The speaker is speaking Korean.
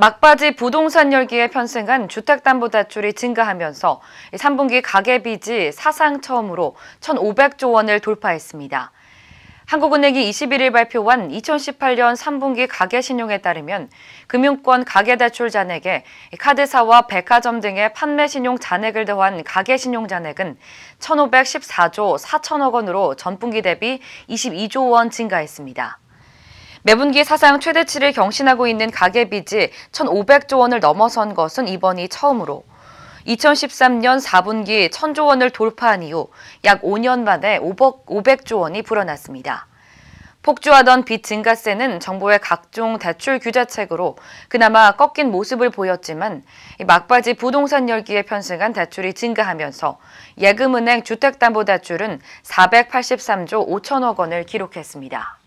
막바지 부동산 열기에 편승한 주택담보대출이 증가하면서 3분기 가계빚이 사상 처음으로 1,500조 원을 돌파했습니다. 한국은행이 21일 발표한 2018년 3분기 가계신용에 따르면 금융권 가계대출 잔액에 카드사와 백화점 등의 판매신용 잔액을 더한 가계신용 잔액은 1,514조 4천억 원으로 전분기 대비 22조 원 증가했습니다. 매분기 사상 최대치를 경신하고 있는 가계빚이 1,500조 원을 넘어선 것은 이번이 처음으로 2013년 4분기 1,000조 원을 돌파한 이후 약 5년 만에 500조 원이 불어났습니다. 폭주하던 빚 증가세는 정부의 각종 대출 규제책으로 그나마 꺾인 모습을 보였지만 막바지 부동산 열기에 편승한 대출이 증가하면서 예금은행 주택담보대출은 483조 5천억 원을 기록했습니다.